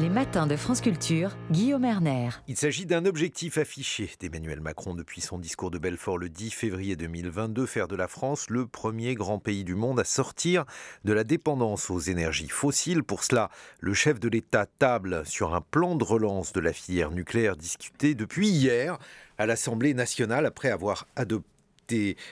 Les matins de France Culture, Guillaume Erner. Il s'agit d'un objectif affiché d'Emmanuel Macron depuis son discours de Belfort le 10 février 2022, faire de la France le premier grand pays du monde à sortir de la dépendance aux énergies fossiles. Pour cela, le chef de l'État table sur un plan de relance de la filière nucléaire discuté depuis hier à l'Assemblée nationale après avoir adopté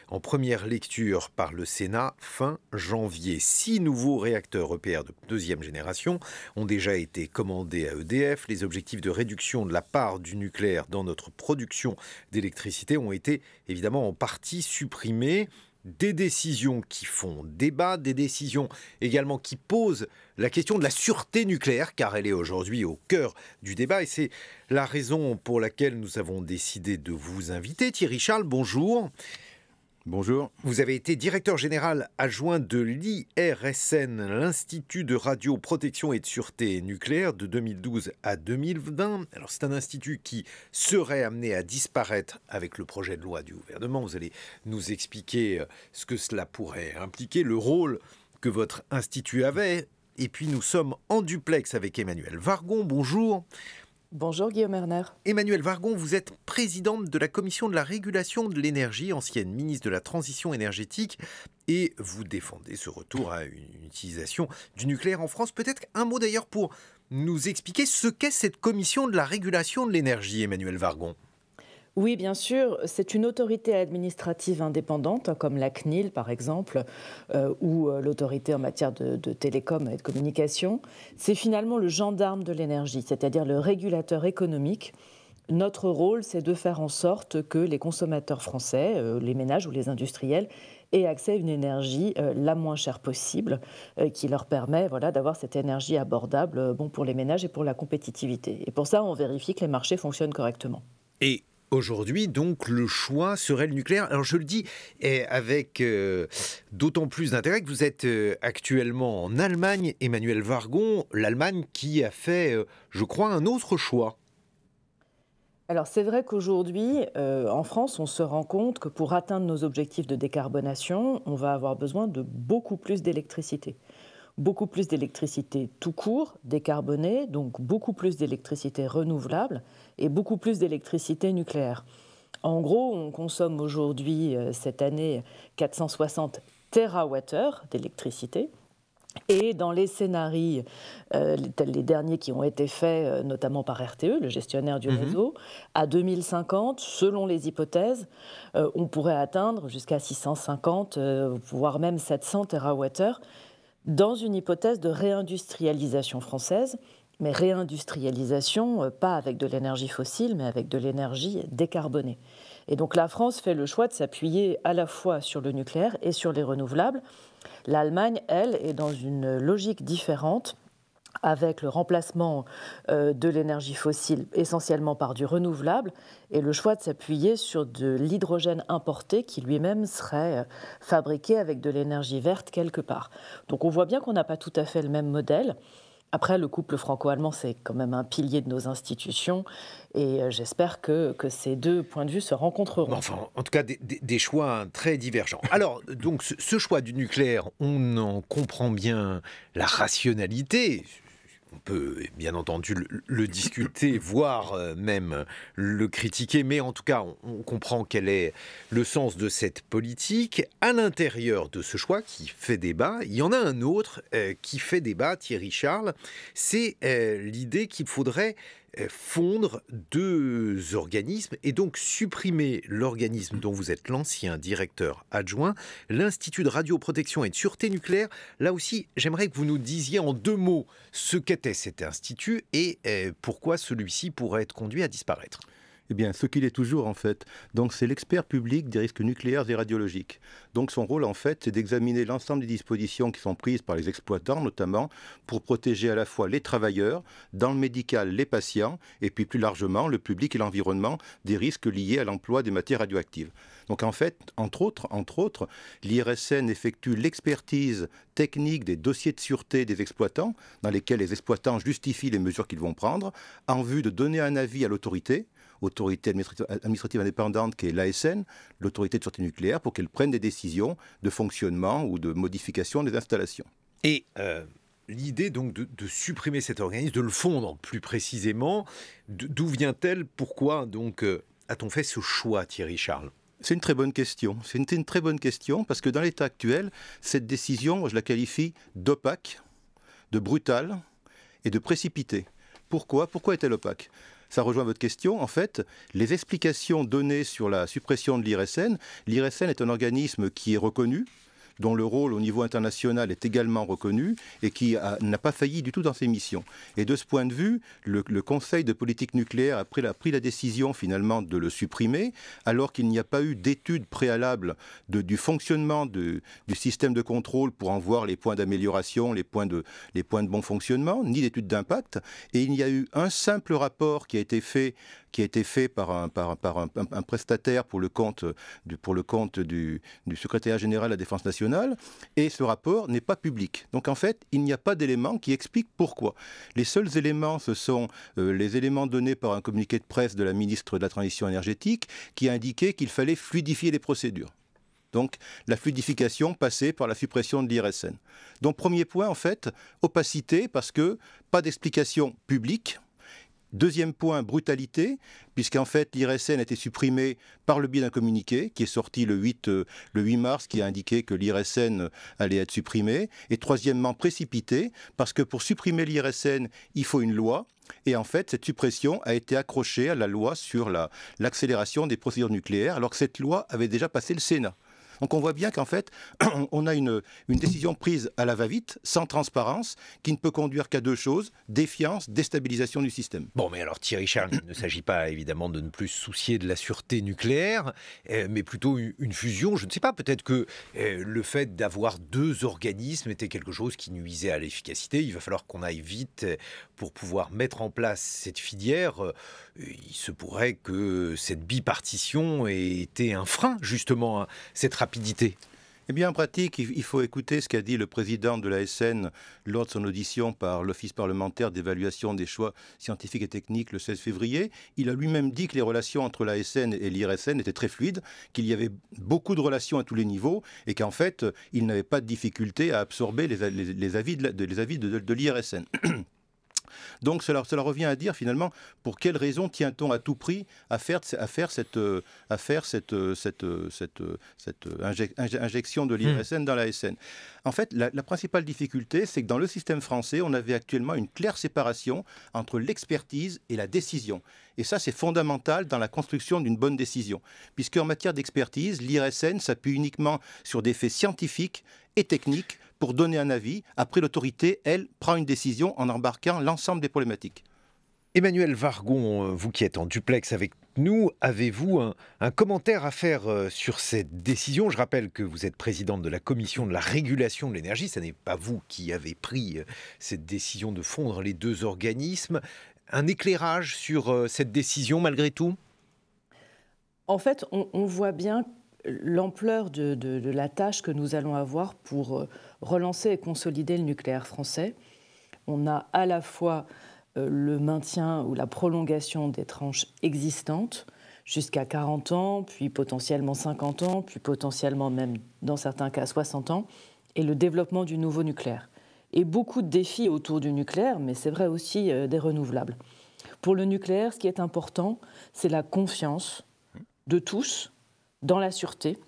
en première lecture par le Sénat fin janvier. Six nouveaux réacteurs EPR de deuxième génération ont déjà été commandés à EDF. Les objectifs de réduction de la part du nucléaire dans notre production d'électricité ont été évidemment en partie supprimés des décisions qui font débat, des décisions également qui posent la question de la sûreté nucléaire, car elle est aujourd'hui au cœur du débat, et c'est la raison pour laquelle nous avons décidé de vous inviter. Thierry Charles, bonjour. Bonjour. Vous avez été directeur général adjoint de l'IRSN, l'Institut de radioprotection et de sûreté nucléaire, de 2012 à 2020. Alors c'est un institut qui serait amené à disparaître avec le projet de loi du gouvernement. Vous allez nous expliquer euh, ce que cela pourrait impliquer, le rôle que votre institut avait. Et puis nous sommes en duplex avec Emmanuel Vargon. Bonjour. Bonjour Guillaume Erner. Emmanuel Vargon, vous êtes présidente de la commission de la régulation de l'énergie, ancienne ministre de la transition énergétique, et vous défendez ce retour à une utilisation du nucléaire en France. Peut-être un mot d'ailleurs pour nous expliquer ce qu'est cette commission de la régulation de l'énergie, Emmanuel Vargon. Oui, bien sûr, c'est une autorité administrative indépendante, hein, comme la CNIL par exemple, euh, ou euh, l'autorité en matière de, télécom et de communication. C'est finalement le gendarme de l'énergie, c'est-à-dire le régulateur économique. Notre rôle, c'est de faire en sorte que les consommateurs français, euh, les ménages ou les industriels, aient accès à une énergie la moins chère possible, qui leur permet voilà, d'avoir cette énergie abordable bon, pour les ménages et pour la compétitivité. Et pour ça, on vérifie que les marchés fonctionnent correctement. Et Aujourd'hui, donc, le choix serait le nucléaire. Alors, je le dis avec euh, d'autant plus d'intérêt que vous êtes euh, actuellement en Allemagne, Emmanuel Vargon, l'Allemagne qui a fait, euh, je crois, un autre choix. Alors c'est vrai qu'aujourd'hui, en France, on se rend compte que pour atteindre nos objectifs de décarbonation, on va avoir besoin de beaucoup plus d'électricité. Beaucoup plus d'électricité tout court, décarbonée, donc beaucoup plus d'électricité renouvelable et beaucoup plus d'électricité nucléaire. En gros, on consomme aujourd'hui, euh, cette année, 460 TWh d'électricité. Et dans les scénarios, euh, tels les derniers qui ont été faits, euh, notamment par RTE, le gestionnaire du mhm. réseau, à 2050, selon les hypothèses, on pourrait atteindre jusqu'à 650, voire même 700 TWh, dans une hypothèse de réindustrialisation française mais réindustrialisation, euh, pas avec de l'énergie fossile, mais avec de l'énergie décarbonée. Et donc la France fait le choix de s'appuyer à la fois sur le nucléaire et sur les renouvelables. L'Allemagne, elle, est dans une logique différente avec le remplacement euh, de l'énergie fossile essentiellement par du renouvelable et le choix de s'appuyer sur de l'hydrogène importé qui lui-même serait euh, fabriqué avec de l'énergie verte quelque part. Donc on voit bien qu'on n'a pas tout à fait le même modèle. Après, le couple franco-allemand, c'est quand même un pilier de nos institutions et euh, j'espère que, que, ces deux points de vue se rencontreront. Enfin, en tout cas, des, choix très divergents. Alors, donc, ce choix du nucléaire, on en comprend bien la rationalité, on peut bien entendu le, discuter, voire euh, même le critiquer, mais en tout cas, on, comprend quel est le sens de cette politique. À l'intérieur de ce choix qui fait débat, il y en a un autre euh, qui fait débat, Thierry Charles, c'est euh, l'idée qu'il faudrait euh, fondre deux organismes et donc supprimer l'organisme dont vous êtes l'ancien directeur adjoint, l'Institut de radioprotection et de sûreté nucléaire. Là aussi, j'aimerais que vous nous disiez en deux mots ce qu'était cet institut et euh, pourquoi celui-ci pourrait être conduit à disparaître. Eh ce qu'il est toujours en fait. Donc, c'est l'expert public des risques nucléaires et radiologiques. Donc, son rôle en fait, c'est d'examiner l'ensemble des dispositions qui sont prises par les exploitants, notamment pour protéger à la fois les travailleurs, dans le médical, les patients, et puis plus largement le public et l'environnement des risques liés à l'emploi des matières radioactives. Donc, en fait, entre autres, entre autres, l'IRSN effectue l'expertise technique des dossiers de sûreté des exploitants, dans lesquels les exploitants justifient les mesures qu'ils vont prendre, en vue de donner un avis à l'autorité autorité administrative, indépendante qui est l'ASN, l'autorité de sûreté nucléaire, pour qu'elle prenne des décisions de fonctionnement ou de modification des installations. Et euh, l'idée donc de, supprimer cet organisme, de le fondre plus précisément, d'où vient-elle Pourquoi donc euh, a-t-on fait ce choix, Thierry Charles c'est une très bonne question. C'est une, une très bonne question parce que dans l'état actuel, cette décision, je la qualifie d'opaque, de brutale et de précipitée. Pourquoi Pourquoi est-elle opaque ça rejoint votre question. En fait, les explications données sur la suppression de l'IRSN, l'IRSN est un organisme qui est reconnu, dont le rôle au niveau international est également reconnu et qui n'a pas failli du tout dans ses missions. Et de ce point de vue, le, Conseil de politique nucléaire a pris, la décision finalement de le supprimer, alors qu'il n'y a pas eu d'études préalable du fonctionnement du système de contrôle pour en voir les points d'amélioration, les, points de, bon fonctionnement, ni d'études d'impact. Et il y a eu un simple rapport qui a été fait qui a été fait par un, prestataire pour le compte, euh, du, pour le compte du, général de la Défense nationale, et ce rapport n'est pas public. Donc en fait, il n'y a pas d'éléments qui expliquent pourquoi. Les seuls éléments, ce sont euh, les éléments donnés par un communiqué de presse de la ministre de la Transition énergétique, qui a indiqué qu'il fallait fluidifier les procédures. Donc la fluidification passée par la suppression de l'IRSN. Donc premier point, en fait, opacité, parce que pas d'explication publique Deuxième point, brutalité, puisqu'en fait l'IRSN a été supprimée par le biais d'un communiqué qui est sorti le 8, euh, mars, qui a indiqué que l'IRSN allait être supprimé. Et troisièmement, précipité, parce que pour supprimer l'IRSN, il faut une loi. Et en fait, cette suppression a été accrochée à la loi sur l'accélération des procédures nucléaires, alors que cette loi avait déjà passé le Sénat. Donc on voit bien qu'en fait, on a une, décision prise à la va-vite, sans transparence, qui ne peut conduire qu'à deux choses, défiance, déstabilisation du système. Bon, mais alors Thierry Charles, il ne s'agit pas évidemment de ne plus soucier de la sûreté nucléaire, euh, mais plutôt une fusion, je ne sais pas, peut-être que euh, le fait d'avoir deux organismes était quelque chose qui nuisait à l'efficacité, il va falloir qu'on aille vite euh, pour pouvoir mettre en place cette filière. Il se pourrait que cette bipartition ait été un frein justement à cette rapidité eh bien, en pratique, il faut écouter ce qu'a dit le président de la SN lors de son audition par l'Office parlementaire d'évaluation des choix scientifiques et techniques le 16 février. Il a lui-même dit que les relations entre la SN et l'IRSN étaient très fluides, qu'il y avait beaucoup de relations à tous les niveaux et qu'en fait, il n'avait pas de difficulté à absorber les, avis de l'IRSN. Donc cela, revient à dire finalement pour quelles raison tient-on à tout prix à faire, cette, injection de l'IRSN dans la SN En fait, la, la principale difficulté, c'est que dans le système français, on avait actuellement une claire séparation entre l'expertise et la décision. Et ça, c'est fondamental dans la construction d'une bonne décision. Puisqu'en matière d'expertise, l'IRSN s'appuie uniquement sur des faits scientifiques et techniques pour donner un avis. Après, l'autorité, elle, prend une décision en embarquant l'ensemble des problématiques. Emmanuel Vargon, euh, vous qui êtes en duplex avec nous, avez-vous un, commentaire à faire euh, sur cette décision Je rappelle que vous êtes présidente de la commission de la régulation de l'énergie. Ce n'est pas vous qui avez pris euh, cette décision de fondre les deux organismes. Un éclairage sur cette décision malgré tout en fait, on, on, voit bien l'ampleur de, la tâche que nous allons avoir pour euh, relancer et consolider le nucléaire français. On a à la fois euh, le maintien ou la prolongation des tranches existantes jusqu'à 40 ans, puis potentiellement 50 ans, puis potentiellement même dans certains cas 60 ans, et le développement du nouveau nucléaire. Et beaucoup de défis autour du nucléaire, mais c'est vrai aussi euh, des renouvelables. Pour le nucléaire, ce qui est important, c'est la confiance de tous dans la sûreté,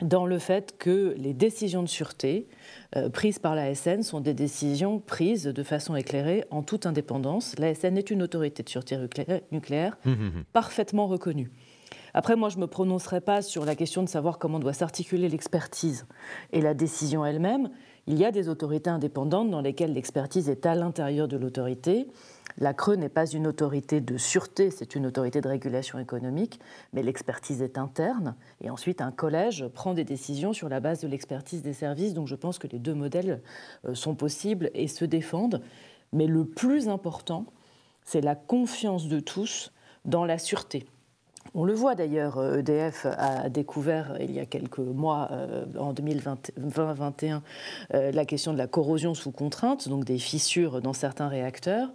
dans le fait que les décisions de sûreté euh, prises par la SN sont des décisions prises de façon éclairée, en toute indépendance. La SN est une autorité de sûreté nucléaire mmh, mmh, mmh. parfaitement reconnue. Après, moi, je ne me prononcerai pas sur la question de savoir comment doit s'articuler l'expertise et la décision elle-même il y a des autorités indépendantes dans lesquelles l'expertise est à l'intérieur de l'autorité. La Creux n'est pas une autorité de sûreté, c'est une autorité de régulation économique, mais l'expertise est interne. Et ensuite, un collège prend des décisions sur la base de l'expertise des services. Donc je pense que les deux modèles euh, sont possibles et se défendent. Mais le plus important, c'est la confiance de tous dans la sûreté. On le voit d'ailleurs, EDF euh, e a découvert euh, il y a quelques mois, euh, en 2020-2021, la question de la corrosion sous contrainte, donc des fissures dans certains réacteurs.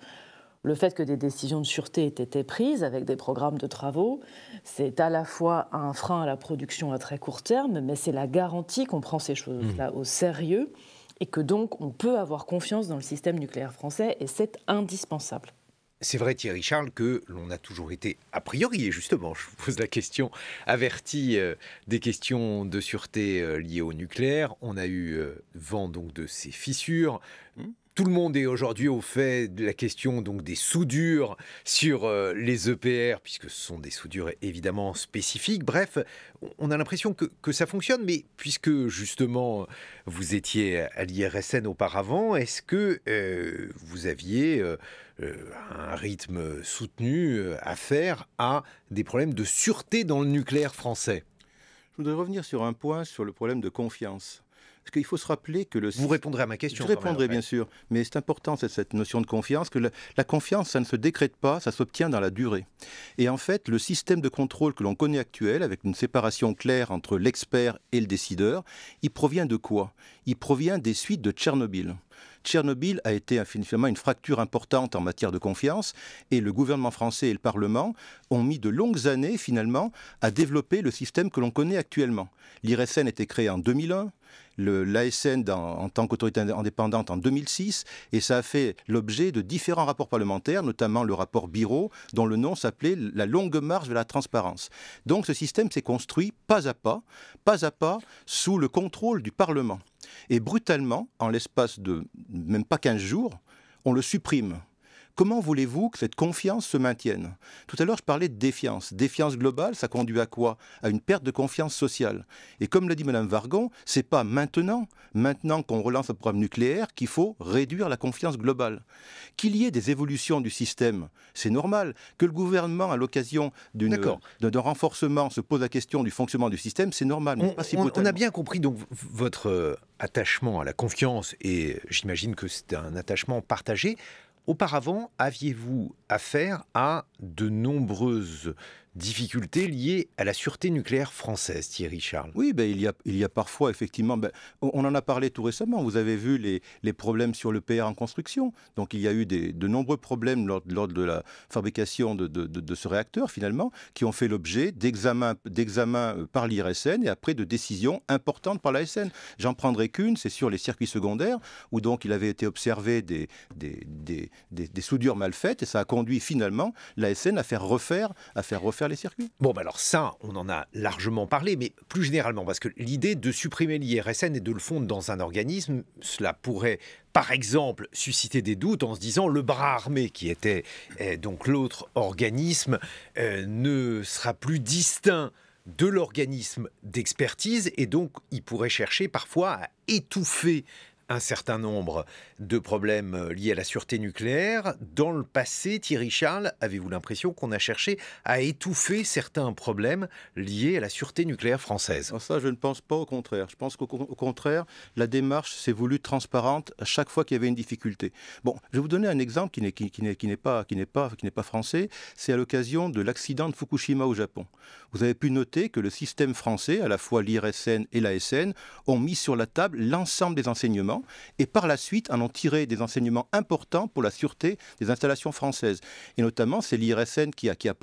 Le fait que des décisions de sûreté aient été prises avec des programmes de travaux, c'est à la fois un frein à la production à très court terme, mais c'est la garantie qu'on prend ces choses-là mmh. au sérieux et que donc on peut avoir confiance dans le système nucléaire français et c'est indispensable. C'est vrai, Thierry Charles, que l'on a toujours été, a priori, et justement, je vous pose la question, averti euh, des questions de sûreté euh, liées au nucléaire. On a eu euh, vent donc de ces fissures. Hmm. Tout le monde est aujourd'hui au fait de la question donc des soudures sur les EPR, puisque ce sont des soudures évidemment spécifiques. Bref, on a l'impression que, que, ça fonctionne, mais puisque justement vous étiez à l'IRSN auparavant, est-ce que vous aviez euh, un rythme soutenu euh, à faire à des problèmes de sûreté dans le nucléaire français. Je voudrais revenir sur un point, sur le problème de confiance. Parce qu'il faut se rappeler que le... Vous répondrez à ma question. Je répondrai bien sûr. Mais c'est important, cette notion de confiance, que la, confiance, ça ne se décrète pas, ça s'obtient dans la durée. Et en fait, le système de contrôle que l'on connaît actuel, avec une séparation claire entre l'expert et le décideur, il provient de quoi Il provient des suites de Tchernobyl. Tchernobyl a été finalement une fracture importante en matière de confiance et le gouvernement français et le Parlement ont mis de longues années finalement à développer le système que l'on connaît actuellement. L'IRSN a été créé en 2001, l'ASN en tant qu'autorité indépendante en 2006, et ça a fait l'objet de différents rapports parlementaires, notamment le rapport Biro, dont le nom s'appelait La longue marche de la transparence. Donc ce système s'est construit pas à pas, pas à pas, sous le contrôle du Parlement. Et brutalement, en l'espace de même pas 15 jours, on le supprime. Comment voulez-vous que cette confiance se maintienne Tout à l'heure, je parlais de défiance. Défiance globale, ça conduit à quoi À une perte de confiance sociale. Et comme l'a dit Mme Vargon, c'est pas maintenant, maintenant qu'on relance un programme nucléaire, qu'il faut réduire la confiance globale. Qu'il y ait des évolutions du système, c'est normal. Que le gouvernement, à l'occasion d'un renforcement, se pose la question du fonctionnement du système, c'est normal. on, on a bien compris donc votre euh, attachement à la confiance, et j'imagine que c'est un attachement partagé. Auparavant, aviez-vous affaire à de nombreuses difficultés liées à la sûreté nucléaire française, Thierry Charles. Oui, ben, il, y a, il y a parfois, effectivement, ben, on en a parlé tout récemment, vous avez vu les, les problèmes sur le PR en construction. Donc il y a eu des, de nombreux problèmes lors, de la fabrication de, de, de, ce réacteur, finalement, qui ont fait l'objet d'examens euh, par l'IRSN et après de décisions importantes par l'ASN. J'en prendrai qu'une, c'est sur les circuits secondaires, où donc il avait été observé des, des, des, des, soudures mal faites, et ça a conduit finalement l'ASN à faire refaire, à faire refaire les circuits. Bon, bah alors ça, on en a largement parlé, mais plus généralement, parce que l'idée de supprimer l'IRSN et de le fondre dans un organisme, cela pourrait par exemple, susciter des doutes en se disant le bras armé, qui était eh, donc l'autre organisme, euh, ne sera plus distinct de l'organisme d'expertise et donc il pourrait chercher parfois à étouffer un certain nombre de problèmes euh, liés à la sûreté nucléaire. Dans le passé, Thierry Charles, avez-vous l'impression qu'on a cherché à étouffer certains problèmes liés à la sûreté nucléaire française ah, Ça, je ne pense pas au contraire. Je pense qu'au contraire, la démarche s'est voulue transparente à chaque fois qu'il y avait une difficulté. Bon, je vais vous donner un exemple qui n'est qui, pas, qui pas français. C'est à l'occasion de l'accident de Fukushima au Japon. Vous avez pu noter que le système français, à la fois l'IRSN et l'ASN, ont mis sur la table l'ensemble des enseignements et par la suite en tirer des enseignements importants pour la sûreté des installations françaises. Et notamment, c'est l'IRSN qui a, qui, a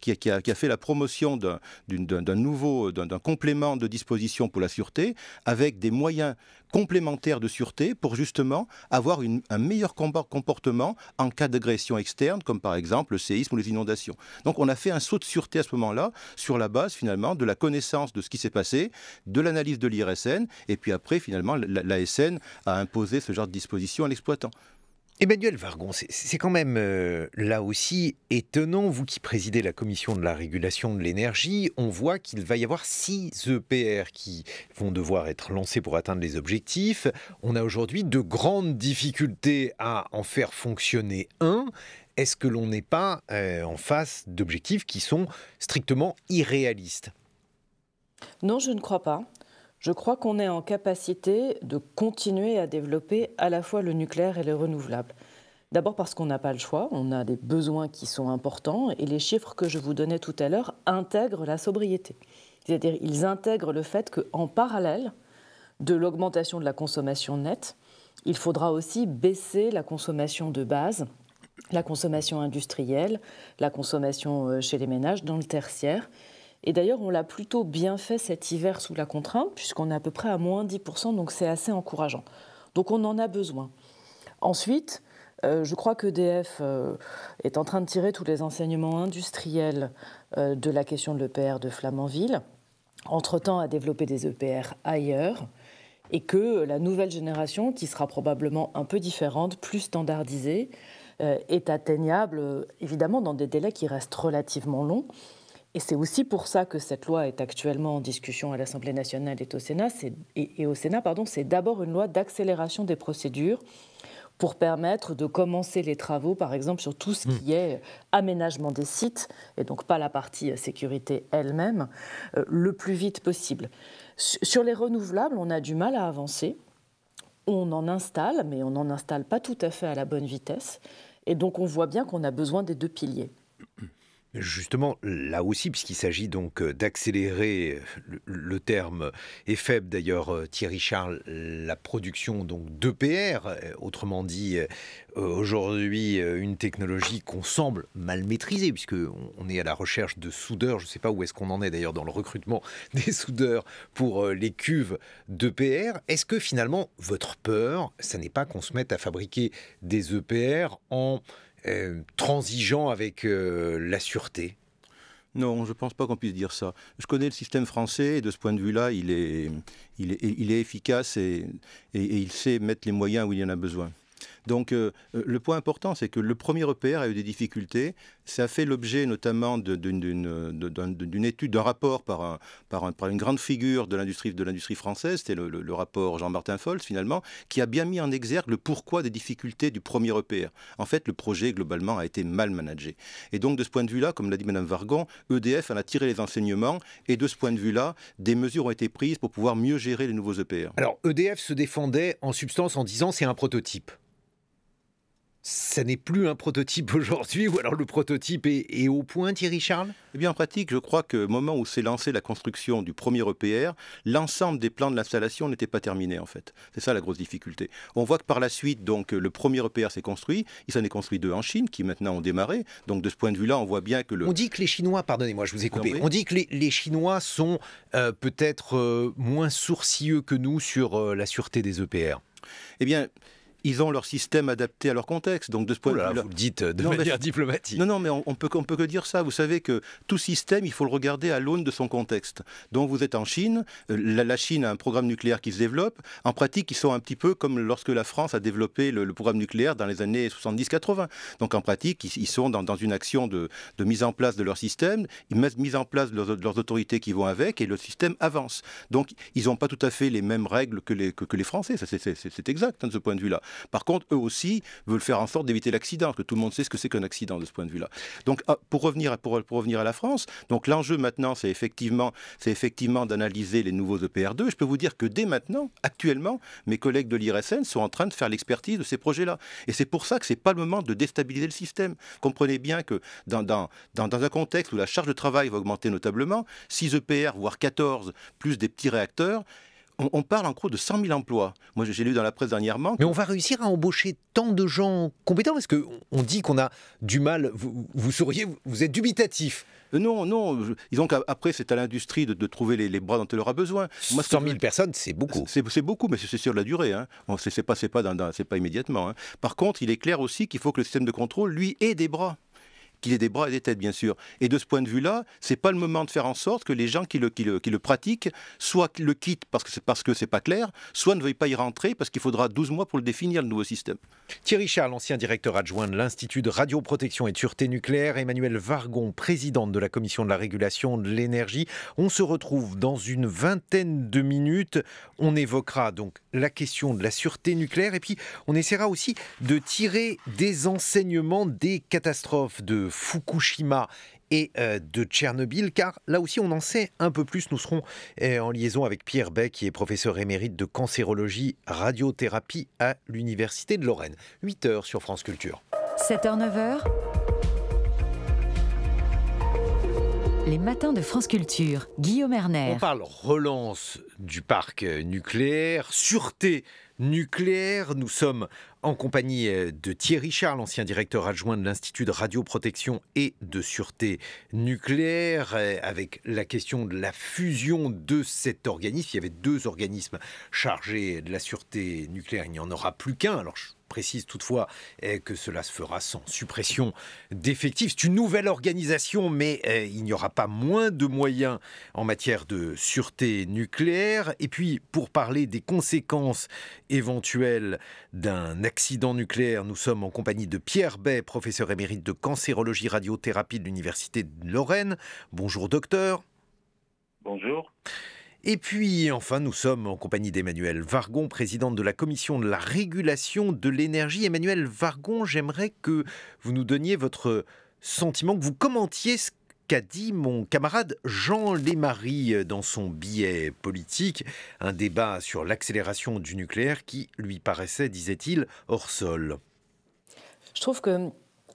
qui, a, fait la promotion d'un nouveau, d'un complément de disposition pour la sûreté avec des moyens complémentaires de sûreté pour justement avoir un meilleur comportement en cas d'agression externe, comme par exemple le séisme ou les inondations. Donc on a fait un saut de sûreté à ce moment-là, sur la base finalement de la connaissance de ce qui s'est passé, de l'analyse de l'IRSN, et puis après finalement l'ASN a imposé ce genre de disposition à l'exploitant. Emmanuel Vargon, c'est quand même euh, là aussi étonnant, vous qui présidez la commission de la régulation de l'énergie, on voit qu'il va y avoir six EPR qui vont devoir être lancés pour atteindre les objectifs. On a aujourd'hui de grandes difficultés à en faire fonctionner un. Est-ce que l'on n'est pas euh, en face d'objectifs qui sont strictement irréalistes non, je ne crois pas. Je crois qu'on est en capacité de continuer à développer à la fois le nucléaire et le renouvelable. D'abord parce qu'on n'a pas le choix, on a des besoins qui sont importants et les chiffres que je vous donnais tout à l'heure intègrent la sobriété. C'est-à-dire ils intègrent le fait qu'en parallèle de l'augmentation de la consommation nette, il faudra aussi baisser la consommation de base, la consommation industrielle, la consommation euh, chez les ménages, dans le tertiaire. Et d'ailleurs, on l'a plutôt bien fait cet hiver sous la contrainte, puisqu'on est à peu près à moins 10%, donc c'est assez encourageant. Donc on en a besoin. Ensuite, euh, je crois qu'EDF euh, est en train de tirer tous les enseignements industriels euh, de la question de l'EPR de Flamanville, entre-temps à développer des EPR ailleurs, et que la nouvelle génération, qui sera probablement un peu différente, plus standardisée, est atteignable, évidemment, dans des délais qui restent relativement longs. Et c'est aussi pour ça que cette loi est actuellement en discussion à l'Assemblée nationale et au Sénat. au Sénat, pardon, c'est d'abord une loi d'accélération des procédures pour permettre de commencer les travaux, par exemple, sur tout ce qui hmm. est aménagement des sites, et donc pas la partie euh, sécurité elle-même, euh, le plus vite possible. Sur les renouvelables, on a du mal à avancer. On en installe, mais on n'en installe pas tout à fait à la bonne vitesse. Et donc on voit bien qu'on a besoin des deux piliers. Justement, là aussi, puisqu'il s'agit donc euh, d'accélérer, euh, le, terme est faible d'ailleurs, euh, Thierry Charles, la production donc d'EPR, autrement dit aujourd'hui une technologie qu'on semble mal maîtriser, puisqu'on on est à la recherche de soudeurs, je ne sais pas où est-ce qu'on en est d'ailleurs dans le recrutement des soudeurs pour les cuves d'EPR. Est-ce que finalement votre peur, ça n'est pas qu'on se mette à fabriquer des EPR en euh, transigeant avec euh, la sûreté non, je ne pense pas qu'on puisse dire ça. Je connais le système français et de ce point de vue-là, il est, efficace et, et il sait mettre les moyens où il y en a besoin. Donc euh, euh, le point important, c'est que le premier EPR a eu des difficultés. Ça a fait l'objet notamment d'une étude, d'un rapport par, une grande figure de l'industrie française, c'était le, rapport Jean-Martin Fols finalement, qui a bien mis en exergue le pourquoi des difficultés du premier EPR. En fait, le projet globalement a été mal managé. Et donc de ce point de vue-là, comme l'a dit Madame Vargon, EDF en a tiré les enseignements et de ce point de vue-là, des mesures ont été prises pour pouvoir mieux gérer les nouveaux EPR. Alors EDF se défendait en substance en disant c'est un prototype ça n'est plus un prototype aujourd'hui, ou alors le prototype est, au point, Thierry Charles Eh bien, en pratique, je crois que moment où s'est lancée la construction du premier EPR, l'ensemble des plans de l'installation n'était pas terminé, en fait. C'est ça la grosse difficulté. On voit que par la suite, donc, le premier EPR s'est construit, il s'en est construit deux en Chine, qui maintenant ont démarré. Donc, de ce point de vue-là, on voit bien que le... On dit que les Chinois, pardonnez-moi, je vous ai coupé, on dit que les, Chinois sont euh, peut-être euh, moins sourcilleux que nous sur euh, la sûreté des EPR. Eh bien, ils ont leur système adapté à leur contexte. Donc de ce point de vue, vous le dites de manière diplomatique. Non, non, mais on, ne peut on peut que dire ça. Vous savez que tout système, il faut le regarder à l'aune de son contexte. Donc vous êtes en Chine, euh, la, Chine a un programme nucléaire qui se développe. En pratique, ils sont un petit peu comme lorsque la France a développé le, programme nucléaire dans les années 70-80. Donc en pratique, ils, sont dans, une action de, mise en place de leur système, ils mettent mise en place de leurs, autorités qui vont avec et le système avance. Donc ils n'ont pas tout à fait les mêmes règles que les, que, les Français. C'est exact hein, de ce point de vue-là. Par contre, eux aussi veulent faire en sorte d'éviter l'accident, parce que tout le monde sait ce que c'est qu'un accident de ce point de vue-là. Donc, ah, pour revenir, à la France, l'enjeu maintenant, c'est effectivement, d'analyser les nouveaux EPR2. Je peux vous dire que dès maintenant, actuellement, mes collègues de l'IRSN sont en train de faire l'expertise de ces projets-là. Et c'est pour ça que ce n'est pas le moment de déstabiliser le système. Comprenez bien que dans, un contexte où la charge de travail va augmenter notablement, 6 EPR, voire 14, plus des petits réacteurs, on, parle en gros de 100 000 emplois. Moi, j'ai lu dans la presse dernièrement. Mais on va réussir à embaucher tant de gens compétents parce qu'on dit qu'on a du mal. Vous, souriez, vous êtes dubitatif. Euh, non, non. Disons qu'après, c'est à l'industrie de, trouver les, bras dont elle aura besoin. 100 000 personnes, c'est beaucoup. C'est beaucoup, mais c'est sur la durée. Hein. Bon, c'est pas, pas, pas immédiatement. Hein. Par contre, il est clair aussi qu'il faut que le système de contrôle, lui, ait des bras qu'il ait des bras et des têtes, bien sûr. Et de ce point de vue-là, c'est pas le moment de faire en sorte que les gens qui le, le, pratiquent soit le quittent parce que c'est parce que c'est pas clair, soit ne veuillent pas y rentrer parce qu'il faudra 12 mois pour le définir, le nouveau système. Thierry Charles, ancien directeur adjoint de l'Institut de radioprotection et de sûreté nucléaire, Emmanuel Vargon, présidente de la commission de la régulation de l'énergie. On se retrouve dans une vingtaine de minutes. On évoquera donc la question de la sûreté nucléaire et puis on essaiera aussi de tirer des enseignements des catastrophes de Fukushima et euh, de Tchernobyl, car là aussi on en sait un peu plus. Nous serons eh, en liaison avec Pierre Beck, qui est professeur émérite de cancérologie radiothérapie à l'Université de Lorraine. 8h sur France Culture. 7h, 9h. Les matins de France Culture, Guillaume ernest. On parle relance du parc euh, nucléaire, sûreté nucléaire. Nous sommes en compagnie euh, de Thierry Charles, ancien directeur adjoint de l'Institut de radioprotection et de sûreté nucléaire, euh, avec la question de la fusion de cet organisme. Il y avait deux organismes chargés de la sûreté nucléaire. Il n'y en aura plus qu'un. Alors, je précise toutefois euh, que cela se fera sans suppression d'effectifs. C'est une nouvelle organisation, mais il n'y aura pas moins de moyens en matière de sûreté nucléaire. Et puis, pour parler des conséquences éventuelle d'un accident nucléaire. Nous sommes en compagnie de Pierre Bay, professeur émérite de cancérologie radiothérapie de l'Université de Lorraine. Bonjour docteur. Bonjour. Et puis enfin, nous sommes en compagnie d'Emmanuel Vargon, présidente de la commission de la régulation de l'énergie. Emmanuel Vargon, j'aimerais que vous nous donniez votre sentiment, que vous commentiez ce qu'a dit mon camarade Jean Lémarie euh, dans son billet politique, un débat sur l'accélération du nucléaire qui lui paraissait, disait-il, hors sol. Je trouve que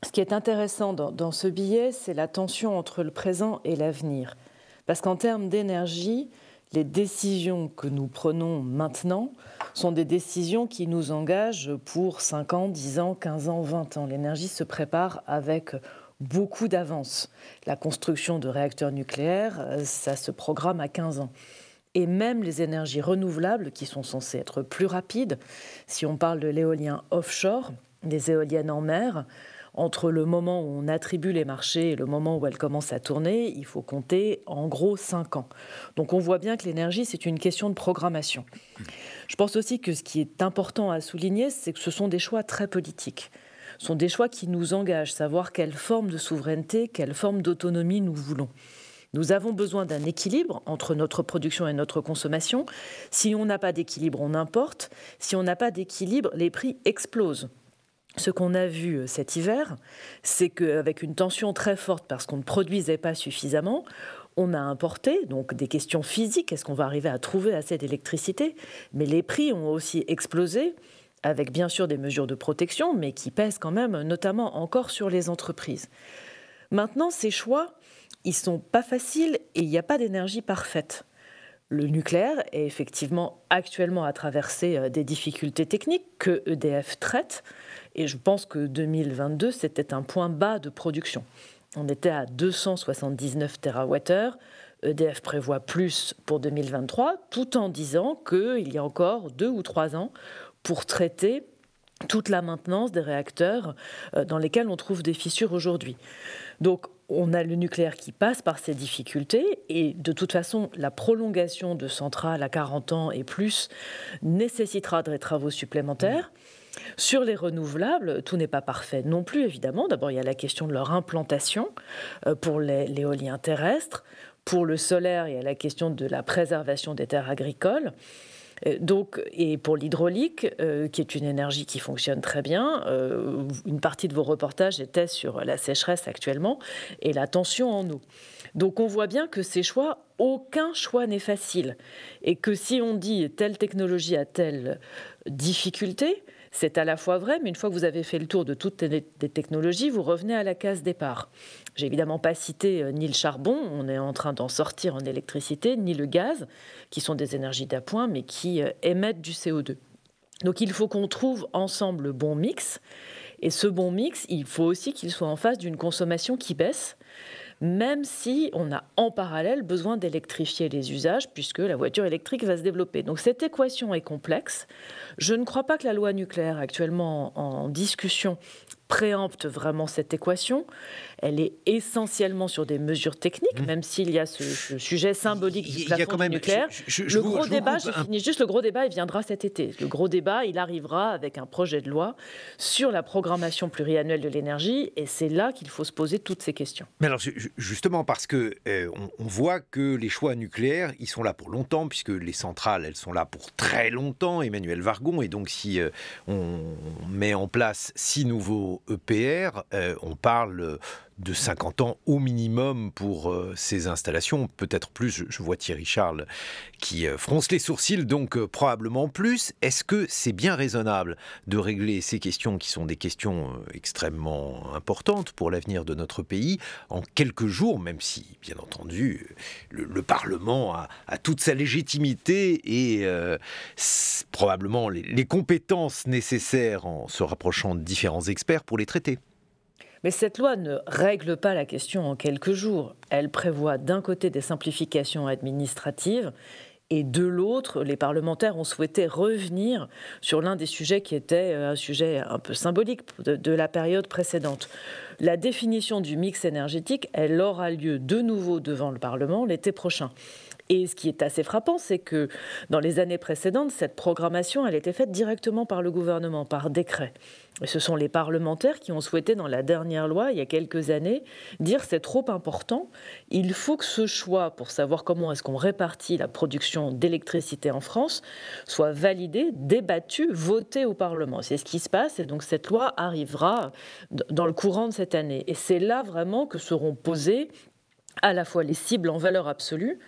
ce qui est intéressant dans, dans ce billet, c'est la tension entre le présent et l'avenir. Parce qu'en termes d'énergie, les décisions que nous prenons maintenant sont des décisions qui nous engagent pour 5 ans, 10 ans, 15 ans, 20 ans. L'énergie se prépare avec beaucoup d'avance. La construction de réacteurs nucléaires, euh, ça se programme à 15 ans. Et même les énergies renouvelables, qui sont censées être plus rapides, si on parle de l'éolien offshore, des éoliennes en mer, entre le moment où on attribue les marchés et le moment où elles commencent à tourner, il faut compter en gros 5 ans. Donc on voit bien que l'énergie, c'est une question de programmation. Je pense aussi que ce qui est important à souligner, c'est que ce sont des choix très politiques sont des choix qui nous engagent, savoir quelle forme de souveraineté, quelle forme d'autonomie nous voulons. Nous avons besoin d'un équilibre entre notre production et notre consommation. Si on n'a pas d'équilibre, on importe. Si on n'a pas d'équilibre, les prix explosent. Ce qu'on a vu euh, cet hiver, c'est qu'avec une tension très forte parce qu'on ne produisait pas suffisamment, on a importé, donc des questions physiques, est-ce qu'on va arriver à trouver assez d'électricité Mais les prix ont aussi explosé avec bien sûr des mesures de protection, mais qui pèsent quand même notamment encore sur les entreprises. Maintenant, ces choix, ils sont pas faciles et il n'y a pas d'énergie parfaite. Le nucléaire est effectivement actuellement à traverser euh, des difficultés techniques que EDF traite, et je pense que 2022, c'était un point bas de production. On était à 279 TWh, EDF prévoit plus pour 2023, tout en disant qu'il y a encore deux ou trois ans pour traiter toute la maintenance des réacteurs euh, dans lesquels on trouve des fissures aujourd'hui. Donc on a le nucléaire qui passe par ces difficultés et de toute façon la prolongation de centrales à 40 ans et plus nécessitera des travaux supplémentaires. Sur les renouvelables, tout n'est pas parfait non plus, évidemment. D'abord, il y a la question de leur implantation euh, pour l'éolien terrestre. Pour le solaire, il y a la question de la préservation des terres agricoles. Euh, donc, et pour l'hydraulique, euh, qui est une énergie qui fonctionne très bien, euh, une partie de vos reportages était sur la sécheresse actuellement et la tension en eau. Donc on voit bien que ces choix, aucun choix n'est facile. Et que si on dit telle technologie a telle difficulté, c'est à la fois vrai, mais une fois que vous avez fait le tour de toutes les technologies, vous revenez à la case départ. J'ai évidemment pas cité euh, ni le charbon, on est en train d'en sortir en électricité, ni le gaz, qui sont des énergies d'appoint, mais qui euh, émettent du CO2. Donc il faut qu'on trouve ensemble le bon mix. Et ce bon mix, il faut aussi qu'il soit en face d'une consommation qui baisse même si on a en parallèle besoin d'électrifier les usages, puisque la voiture électrique va se développer. Donc cette équation est complexe. Je ne crois pas que la loi nucléaire actuellement en discussion préempte vraiment cette équation. Elle est essentiellement sur des mesures techniques, mmh. même s'il y a ce, sujet symbolique du plafond quand même, nucléaire. Je, le gros débat, je finis juste, le gros débat, il viendra cet été. Le gros débat, il arrivera avec un projet de loi sur la programmation pluriannuelle de l'énergie, et c'est là qu'il faut se poser toutes ces questions. Mais alors, justement, parce que euh, on, voit que les choix nucléaires, ils sont là pour longtemps, puisque les centrales, elles sont là pour très longtemps, Emmanuel Vargon, et donc si euh, on met en place six nouveaux EPR, euh, on parle euh, de 50 ans au minimum pour euh, ces installations, peut-être plus, je vois Thierry Charles qui euh, fronce les sourcils, donc euh, probablement plus. Est-ce que c'est bien raisonnable de régler ces questions qui sont des questions extrêmement importantes pour l'avenir de notre pays en quelques jours, même si, bien entendu, le, Parlement a, toute sa légitimité et probablement les compétences nécessaires en se rapprochant de différents experts pour les traiter mais cette loi ne règle pas la question en quelques jours. Elle prévoit d'un côté des simplifications administratives et de l'autre, les parlementaires ont souhaité revenir sur l'un des sujets qui était euh, un sujet un peu symbolique de, la période précédente. La définition du mix énergétique, elle aura lieu de nouveau devant le Parlement l'été prochain. Et ce qui est assez frappant, c'est que dans les années précédentes, cette programmation, elle était faite directement par le gouvernement, par décret. Et ce sont les parlementaires qui ont souhaité, dans la dernière loi, il y a quelques années, dire c'est trop important, il faut que ce choix pour savoir comment est-ce qu'on répartit la production d'électricité en France soit validé, débattu, voté au Parlement. C'est ce qui se passe, et donc cette loi arrivera dans le courant de cette année. Et c'est là vraiment que seront posées à la fois les cibles en valeur absolue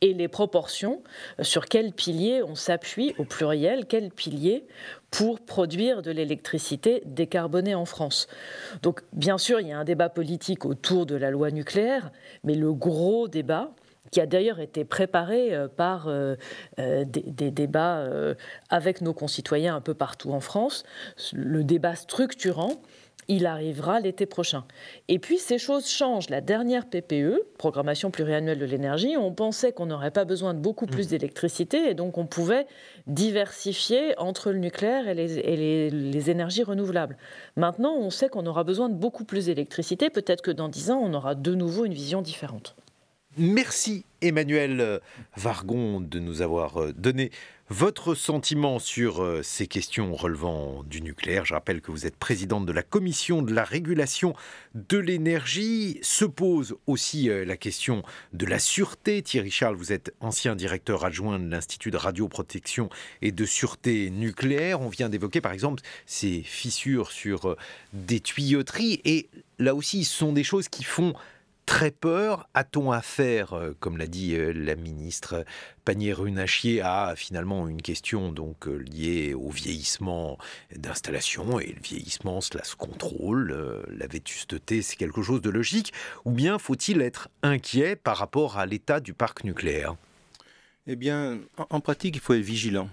et les proportions, euh, sur quels piliers on s'appuie au pluriel, quels piliers pour produire de l'électricité décarbonée en France. Donc bien sûr, il y a un débat politique autour de la loi nucléaire, mais le gros débat, qui a d'ailleurs été préparé euh, par euh, des, des, débats avec nos concitoyens un peu partout en France, le débat structurant, il arrivera l'été prochain. Et puis ces choses changent. La dernière PPE, programmation pluriannuelle de l'énergie, on pensait qu'on n'aurait pas besoin de beaucoup plus mmh. d'électricité et donc on pouvait diversifier entre le nucléaire et les, énergies renouvelables. Maintenant, on sait qu'on aura besoin de beaucoup plus d'électricité. Peut-être que dans 10 ans, on aura de nouveau une vision différente. Merci Emmanuel Vargon de nous avoir euh, donné votre sentiment sur euh, ces questions relevant du nucléaire. Je rappelle que vous êtes présidente de la commission de la régulation de l'énergie. Se pose aussi euh, la question de la sûreté. Thierry Charles, vous êtes ancien directeur adjoint de l'Institut de radioprotection et de sûreté nucléaire. On vient d'évoquer par exemple ces fissures sur des tuyauteries et là aussi ce sont des choses qui font très peur. A-t-on affaire, euh, comme l'a dit euh, la ministre Panier runachier à finalement une question donc euh, liée au vieillissement d'installation et le vieillissement cela se contrôle, la vétusteté c'est quelque chose de logique, ou bien faut-il être inquiet par rapport à l'état du parc nucléaire eh bien, en, pratique, il faut être vigilant.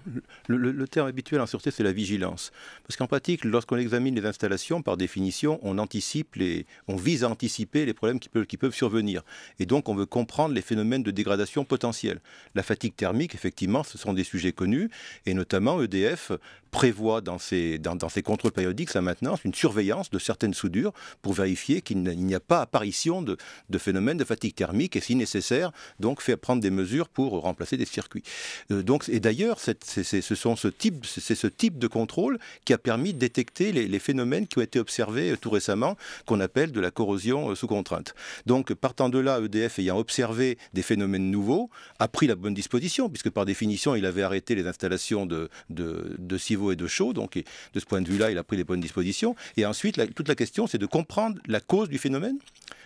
Le, terme habituel en sûreté, c'est la vigilance. Parce qu'en pratique, lorsqu'on examine les installations, par définition, on anticipe les, on vise à anticiper les problèmes qui peuvent, qui peuvent survenir. Et donc, on veut comprendre les phénomènes de dégradation potentielle. La fatigue thermique, effectivement, ce sont des sujets connus. Et notamment, EDF prévoit dans ses, dans, dans contrôles périodiques, sa maintenance, une surveillance de certaines soudures pour vérifier qu'il n'y a pas apparition de, de phénomènes de fatigue thermique et si nécessaire, donc fait prendre des mesures pour remplacer des circuits. Euh, donc, et d'ailleurs, c'est ce, sont ce, type, ce type de contrôle qui a permis de détecter les, les phénomènes qui ont été observés euh, tout récemment, qu'on appelle de la corrosion euh, sous contrainte. Donc, partant de là, EDF ayant observé des phénomènes nouveaux, a pris la bonne disposition, puisque par définition, il avait arrêté les installations de, de, de et de Chaud. Donc, de ce point de vue-là, il a pris les bonnes dispositions. Et ensuite, toute la question, c'est de comprendre la cause du phénomène,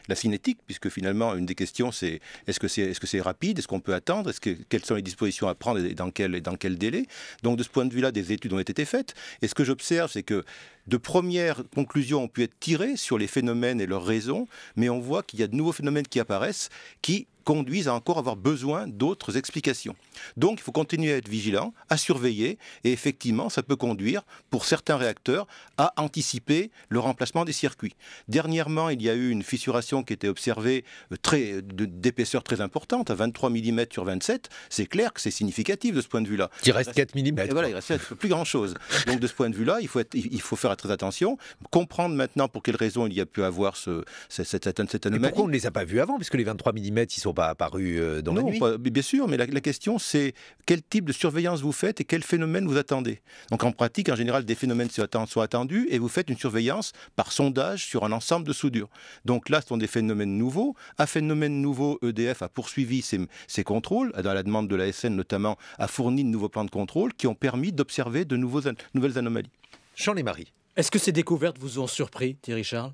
la cinétique, puisque finalement, une des questions, c'est est-ce que c'est est -ce rapide, est-ce qu'on peut attendre, est -ce que, quelles sont les dispositions à prendre dans quel, et dans quel délai. Donc, de ce point de vue-là, des études ont été faites. Et ce que j'observe, c'est que de premières conclusions ont pu être tirées sur les phénomènes et leurs raisons, mais on voit qu'il y a de nouveaux phénomènes qui apparaissent qui conduisent à encore avoir besoin d'autres explications. Donc il faut continuer à être vigilant, à surveiller, et effectivement, ça peut conduire, pour certains réacteurs, à anticiper le remplacement des circuits. Dernièrement, il y a eu une fissuration qui était observée euh, très, d'épaisseur très importante, à 23 mm sur 27. C'est clair que c'est significatif de ce point de vue-là. Il reste 4 mm. Et voilà, il reste plus grand-chose. Donc de ce point de vue-là, il faut, il faut faire très attention, comprendre maintenant pour quelles raisons il y a pu avoir ce, cette, cette, cette anomalie. pourquoi on ne les a pas vus avant Puisque les 23 mm, ils sont pas apparus euh, dans non, la nuit. bien sûr, mais la, question c'est quel type de surveillance vous faites et quel phénomène vous attendez. Donc en pratique, en général, des phénomènes sont attendus et vous faites une surveillance par sondage sur un ensemble de soudures. Donc là, ce sont des phénomènes nouveaux. À phénomène nouveau, EDF a poursuivi ses, ses contrôles, dans la demande de la SN notamment, a fourni de nouveaux plans de contrôle qui ont permis d'observer de nouveaux, nouvelles anomalies. Jean Lémarie. Est-ce que ces découvertes vous ont surpris, Thierry Charles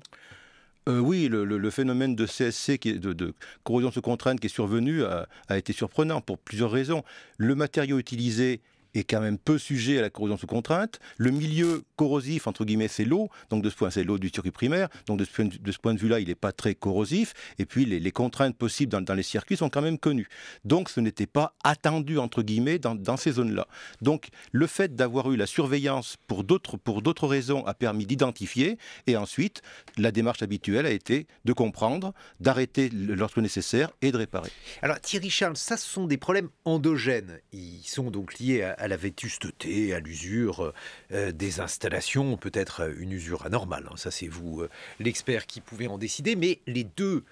euh, oui, le, phénomène de CSC, qui de, corrosion sous contrainte qui est survenu, a été surprenant pour plusieurs raisons. Le matériau utilisé est quand même peu sujet à la corrosion sous contrainte. Le milieu corrosif, entre guillemets, c'est l'eau, donc de ce point, c'est l'eau du circuit primaire, donc de ce, point de vue-là, il n'est pas très corrosif. Et puis les, contraintes possibles dans, les circuits sont quand même connues. Donc ce n'était pas attendu, entre guillemets, dans, ces zones-là. Donc le fait d'avoir eu la surveillance pour d'autres, pour d'autres raisons a permis d'identifier, et ensuite, la démarche habituelle a été de comprendre, d'arrêter lorsque nécessaire et de réparer. Alors Thierry Charles, ça ce sont des problèmes endogènes. Ils sont donc liés à la vétusteté, à l'usure euh, des installations, peut-être euh, une usure anormale, hein, ça c'est vous euh, l'expert qui pouvez en décider, mais les deux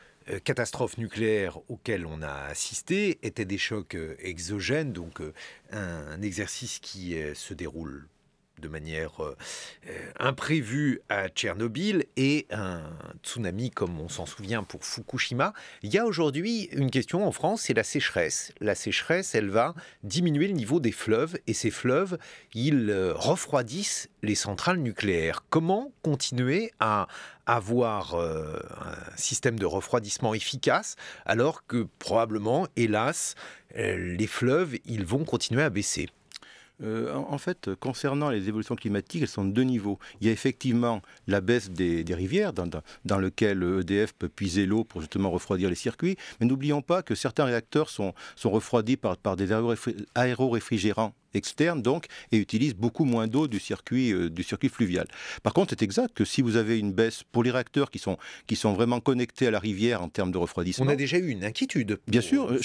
catastrophes nucléaires auxquelles on a assisté étaient des chocs exogènes, donc un exercice qui se déroule de manière euh, euh, imprévue à Tchernobyl et un tsunami comme on s'en souvient pour Fukushima, il y a aujourd'hui une question en France, c'est la sécheresse. La sécheresse, elle va diminuer le niveau des fleuves et ces fleuves, ils euh, refroidissent les centrales nucléaires. Comment continuer à avoir un système de refroidissement efficace alors que probablement, hélas, les fleuves, ils vont continuer à baisser euh, en fait, concernant les évolutions climatiques, elles sont de deux niveaux. Il y a effectivement la baisse des, rivières, dans, dans, lequel EDF peut puiser l'eau pour justement refroidir les circuits. Mais n'oublions pas que certains réacteurs sont, refroidis par, par des réfrigérants externe donc, et utilise beaucoup moins d'eau du circuit, euh, du circuit fluvial. Par contre, c'est exact que si vous avez une baisse pour les réacteurs qui sont, qui sont vraiment connectés à la rivière en termes de refroidissement... On a déjà eu une inquiétude. Bien sûr, euh,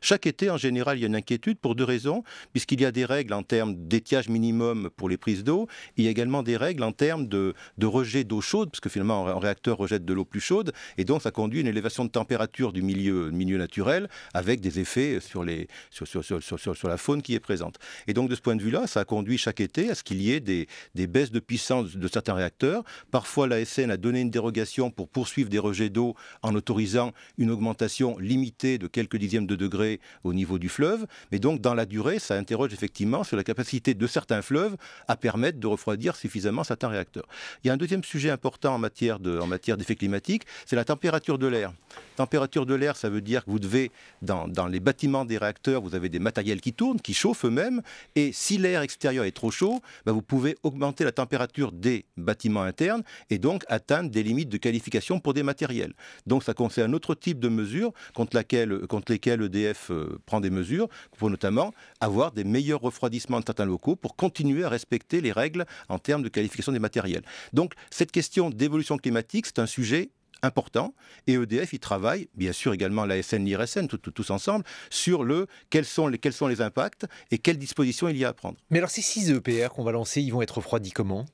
chaque, été en général, il y a une inquiétude pour deux raisons, puisqu'il y a des règles en termes d'étiage minimum pour les prises d'eau, il y a également des règles en termes de, rejet d'eau chaude, parce que finalement, un réacteur rejette de l'eau plus chaude, et donc ça conduit à une élévation de température du milieu, milieu naturel, avec des effets sur, les, sur, sur, sur la faune qui est présente. Et donc de ce point de vue-là, ça a conduit chaque été à ce qu'il y ait des, baisses de puissance de certains réacteurs. Parfois, la SN a donné une dérogation pour poursuivre des rejets d'eau en autorisant une augmentation limitée de quelques dixièmes de degrés au niveau du fleuve. Mais donc dans la durée, ça interroge effectivement sur la capacité de certains fleuves à permettre de refroidir suffisamment certains réacteurs. Il y a un deuxième sujet important en matière d'effets climatiques, c'est la température de l'air. Température de l'air, ça veut dire que vous devez, dans, dans les bâtiments des réacteurs, vous avez des matériels qui tournent, qui chauffent eux-mêmes, et si l'air extérieur est trop chaud, bah, vous pouvez augmenter la température des bâtiments internes et donc atteindre des limites de qualification pour des matériels. Donc ça concerne un autre type de mesures contre, laquelle, contre lesquelles EDF euh, prend des mesures pour notamment avoir des meilleurs refroidissements de certains locaux pour continuer à respecter les règles en termes de qualification des matériels. Donc cette question d'évolution climatique, c'est un sujet important. Et EDF, il travaille, bien sûr également la l'IRSN, tous ensemble, sur le quels sont, les, quels sont les impacts et quelles dispositions il y a à prendre. Mais alors ces six EPR qu'on va lancer, ils vont être refroidis comment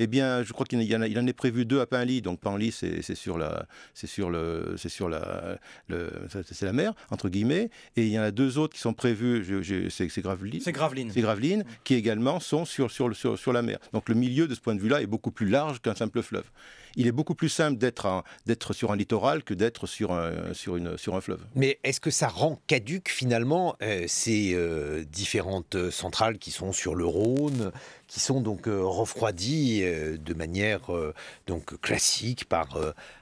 eh bien, je crois qu'il en, est prévu deux à Pinly. Donc Pinly, c'est sur la, c'est sur le, c'est sur la, c'est la mer entre guillemets. Et il y en a deux autres qui sont prévus. C'est Gravelines. C'est Gravelines. C'est Gravelines qui également sont sur, sur la mer. Donc le milieu de ce point de vue-là est beaucoup plus large qu'un simple fleuve il est beaucoup plus simple d'être sur un littoral que d'être sur un, fleuve. Mais est-ce que ça rend caduque finalement euh, ces euh, différentes euh, centrales qui sont sur le Rhône, qui sont donc euh, refroidis euh, de manière euh, donc classique par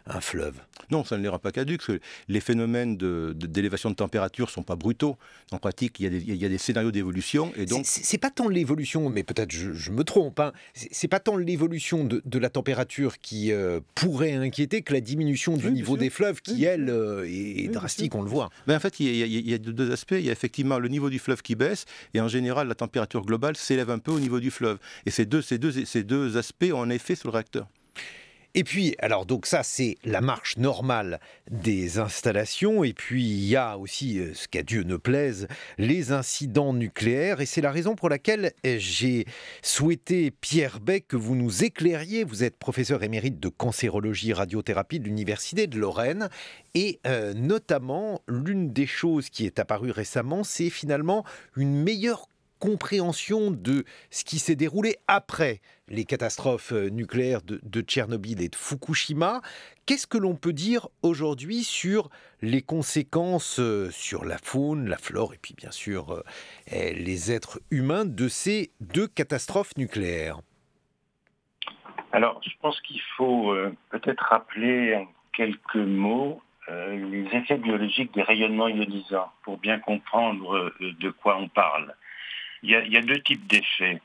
un fleuve. Non, ça ne l'ira pas caduque, les phénomènes d'élévation de, de, température ne sont pas brutaux. En pratique, il y a des, scénarios d'évolution. et donc C'est pas tant l'évolution, mais peut-être je, me trompe, hein. c'est pas tant l'évolution de, la température qui pourrait inquiéter que la diminution du niveau des fleuves qui, elle, est, drastique, on le voit. Mais ben, en fait, il il y, a deux aspects. Il y a effectivement le niveau du fleuve qui baisse, et en général, la température globale s'élève un peu au niveau du fleuve. Et ces deux, ces, deux, ces deux aspects en effet sur le réacteur. Et puis, alors donc ça, c'est la marche normale des installations. Et puis, il y a aussi, euh, ce qu'à Dieu ne plaise, les incidents nucléaires. Et c'est la raison pour laquelle j'ai souhaité, Pierre Beck, que vous nous éclairiez. Vous êtes professeur émérite de cancérologie et radiothérapie de l'Université de Lorraine. Et euh, notamment, l'une des choses qui est apparue récemment, c'est finalement une meilleure compréhension de ce qui s'est déroulé après les catastrophes euh, nucléaires de, Tchernobyl et de Fukushima. Qu'est-ce que l'on peut dire aujourd'hui sur les conséquences euh, sur la faune, la flore et puis bien sûr euh, eh, les êtres humains de ces deux catastrophes nucléaires Alors, je pense qu'il faut peut-être rappeler en quelques mots les effets biologiques des rayonnements ionisants pour bien comprendre de quoi on parle il y, a deux types d'effets.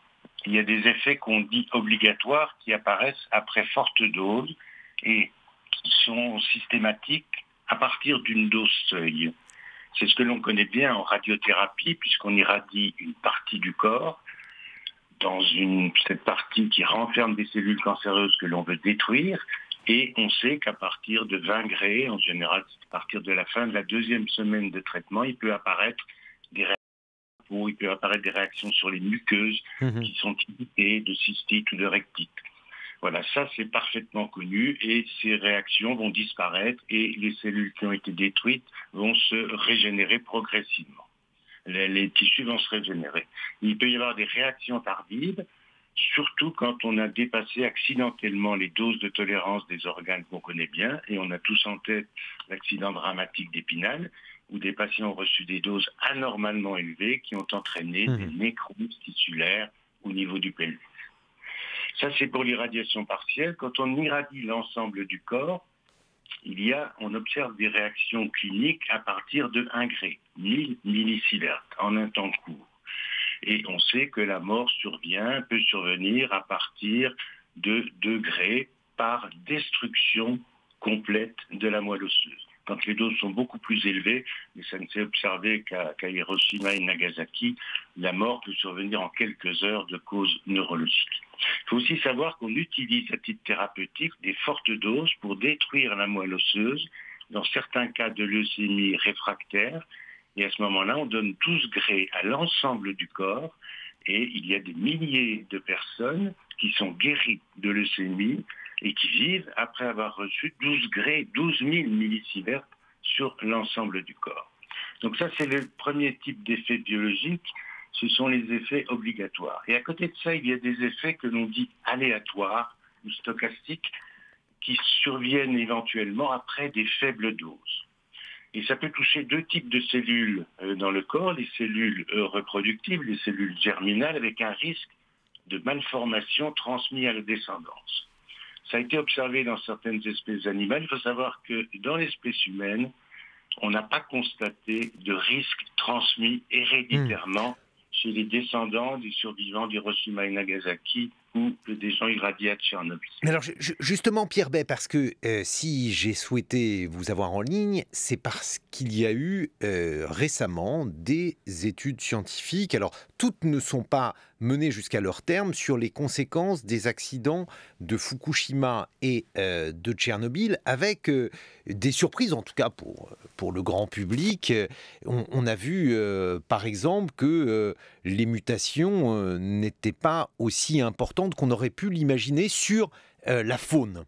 Il y a des effets qu'on dit obligatoires qui apparaissent après forte dose et qui sont systématiques à partir d'une dose seuil. C'est ce que l'on connaît bien en radiothérapie puisqu'on irradie une partie du corps dans cette partie qui renferme des cellules cancéreuses que l'on veut détruire. Et on sait qu'à partir de 20 grés, en général, à partir de la fin de la deuxième semaine de traitement, il peut apparaître il peut apparaître des réactions sur les muqueuses mhm. qui sont imitées de cystites ou de rectite. Voilà, ça c'est parfaitement connu et ces réactions vont disparaître et les cellules qui ont été détruites vont se régénérer progressivement. Les, les tissus vont se régénérer. Il peut y avoir des réactions tardives, surtout quand on a dépassé accidentellement les doses de tolérance des organes qu'on connaît bien, et on a tous en tête l'accident dramatique d'Épinal, où des patients ont reçu des doses anormalement élevées qui ont entraîné mmh. des nécroses tissulaires au niveau du pelvis. Ça, c'est pour l'irradiation partielle. Quand on irradie l'ensemble du corps, il y a, on observe des réactions cliniques à partir de 1 gré, 1000 millisieverts, en un temps court. Et on sait que la mort survient, peut survenir à partir de 2 degrés par destruction complète de la moelle osseuse quand les doses sont beaucoup plus élevées, mais ça ne s'est observé qu'à Hiroshima et Nagasaki, la mort peut survenir en quelques heures de causes neurologiques. Il faut aussi savoir qu'on utilise à titre thérapeutique des fortes doses pour détruire la moelle osseuse, dans certains cas de leucémie réfractaire, et à ce moment-là, on donne 12 grès à l'ensemble du corps, et il y a des milliers de personnes qui sont guéries de leucémie, et qui vivent après avoir reçu 12 grès, 12 000 millisieverts sur l'ensemble du corps. Donc ça, c'est le premier type d'effet biologique, ce sont les effets obligatoires. Et à côté de ça, il y a des effets que l'on dit aléatoires ou stochastiques qui surviennent éventuellement après des faibles doses. Et ça peut toucher deux types de cellules euh, dans le corps, les cellules euh, reproductives, les cellules germinales, avec un risque de malformation transmise à la descendance. Ça a été observé dans certaines espèces animales. Il faut savoir que dans l'espèce humaine, on n'a pas constaté de risque transmis héréditairement hmm. chez les descendants des survivants d'Hiroshima et Nagasaki des gens irradiés à Tchernobyl. alors, justement, Pierre Bay, parce que euh, si j'ai souhaité vous avoir en ligne, c'est parce qu'il y a eu euh, récemment des études scientifiques. Alors, toutes ne sont pas menées jusqu'à leur terme sur les conséquences des accidents de Fukushima et euh, de Tchernobyl, avec des surprises, en tout cas pour, pour le grand public. on a vu, par exemple, que les mutations n'étaient pas aussi importantes qu'on aurait pu l'imaginer sur euh, la faune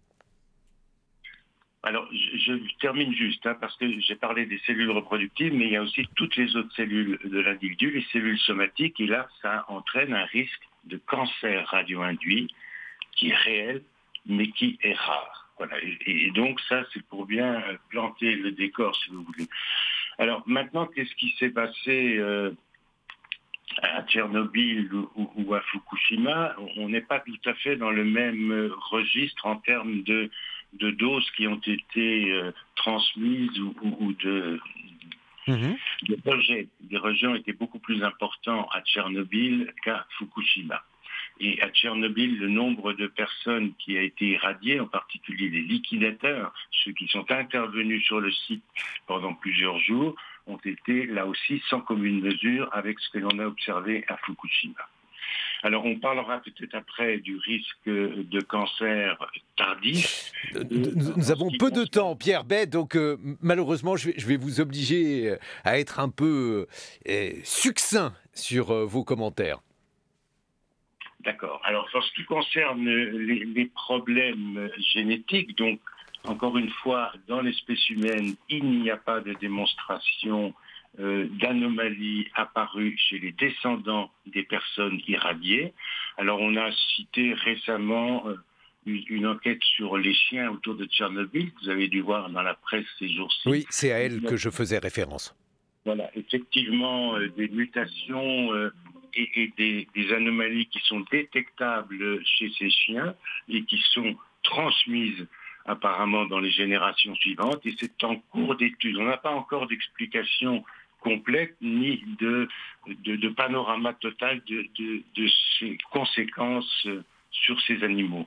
alors, je, termine juste, hein, parce que j'ai parlé des cellules reproductives, mais il y a aussi toutes les autres cellules de l'individu, les cellules somatiques, et là, ça entraîne un risque de cancer radio-induit qui est réel, mais qui est rare. Voilà. Et, donc, ça, c'est pour bien planter le décor, si vous voulez. Alors, maintenant, qu'est-ce qui s'est passé euh, à Tchernobyl ou, à Fukushima, on n'est pas tout à fait dans le même registre en termes de, doses qui ont été euh, transmises ou, de, mhm. Les rejets des rejets ont été beaucoup plus importants à Tchernobyl qu'à Fukushima. Et à Tchernobyl, le nombre de personnes qui a été irradiées, en particulier les liquidateurs, ceux qui sont intervenus sur le site pendant plusieurs jours, ont été là aussi sans commune mesure avec ce que l'on a observé à Fukushima. Alors on parlera peut-être après du risque de cancer tardif. Euh, nous, avons peu de temps, Pierre Bay, donc euh, malheureusement je vais, vous obliger euh, à être un peu eh, succinct sur vos commentaires. D'accord. Alors, en ce qui concerne les problèmes génétiques, donc encore une fois, dans l'espèce humaine, il n'y a pas de démonstration euh, d'anomalies apparues chez les descendants des personnes irradiées. Alors on a cité récemment euh, une, enquête sur les chiens autour de Tchernobyl, que vous avez dû voir dans la presse ces jours-ci. Oui, c'est à elle que je faisais référence. Voilà, effectivement, euh, des mutations et, des, des anomalies qui sont détectables chez ces chiens et qui sont transmises apparemment dans les générations suivantes, et c'est en cours d'étude. On n'a pas encore d'explication complète ni de, panorama total de, ces conséquences euh, sur ces animaux.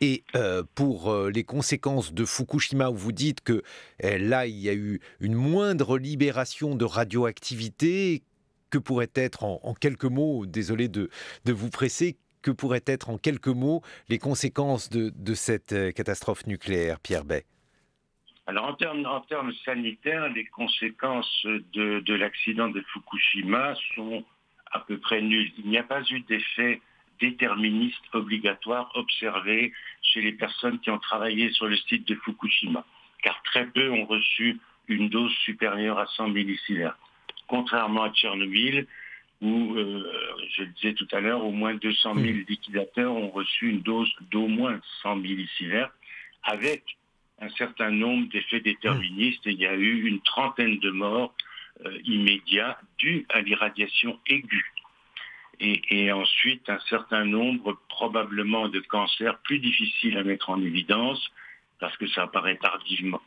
Et euh, pour euh, les conséquences de Fukushima, où vous dites que eh, là, il y a eu une moindre libération de radioactivité, que pourrait être, en, quelques mots, désolé de vous presser, que pourraient être en quelques mots les conséquences de, cette euh, catastrophe nucléaire, Pierre Bay alors en termes, sanitaires, les conséquences de, l'accident de Fukushima sont à peu près nulles. Il n'y a pas eu d'effet déterministe obligatoire observé chez les personnes qui ont travaillé sur le site de Fukushima, car très peu ont reçu une dose supérieure à 100 millisieverts, Contrairement à Tchernobyl, où, euh, je le disais tout à l'heure, au moins 200 000 liquidateurs ont reçu une dose d'au moins 100 millisieverts, avec un certain nombre d'effets déterministes. il y a eu une trentaine de morts immédiates euh, immédiats dues à l'irradiation aiguë. et, ensuite, un certain nombre probablement de cancers plus difficiles à mettre en évidence parce que ça apparaît tardivement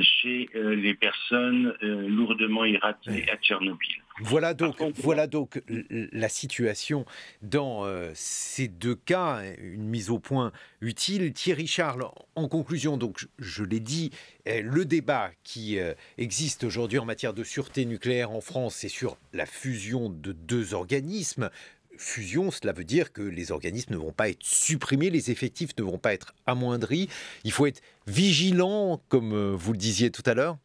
chez euh, les personnes euh, lourdement irradiées à Tchernobyl. Voilà donc, voilà donc la situation dans euh, ces deux cas, hein, une mise au point utile. Thierry Charles, en conclusion, donc je l'ai dit, le débat qui existe aujourd'hui en matière de sûreté nucléaire en France, c'est sur la fusion de deux organismes, fusion, cela veut dire que les organismes ne vont pas être supprimés, les effectifs ne vont pas être amoindris. Il faut être vigilant, comme euh, vous le disiez tout à l'heure.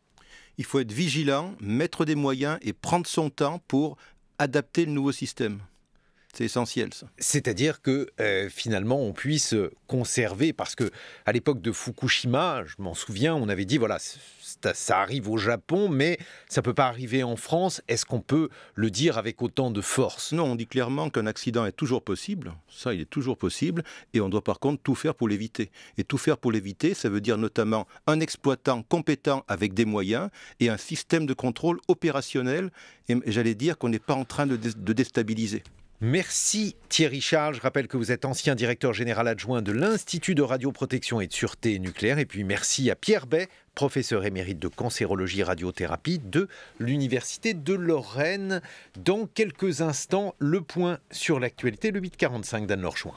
Il faut être vigilant, mettre des moyens et prendre son temps pour adapter le nouveau système. C'est essentiel, ça. C'est-à-dire que euh, finalement, on puisse conserver, parce que à l'époque de Fukushima, je m'en souviens, on avait dit voilà, ça, arrive au Japon, mais ça peut pas arriver en France. Est-ce qu'on peut le dire avec autant de force Non, on dit clairement qu'un accident est toujours possible. Ça, il est toujours possible, et on doit par contre tout faire pour l'éviter. Et tout faire pour l'éviter, ça veut dire notamment un exploitant compétent avec des moyens et un système de contrôle opérationnel. Et j'allais dire qu'on n'est pas en train de déstabiliser. Merci Thierry Charles. Je rappelle que vous êtes ancien directeur général adjoint de l'Institut de radioprotection et de sûreté nucléaire. Et puis merci à Pierre Bay, professeur émérite de cancérologie radiothérapie de l'Université de Lorraine. Dans quelques instants, le point sur l'actualité, le 845 d'Anne Lorchouin.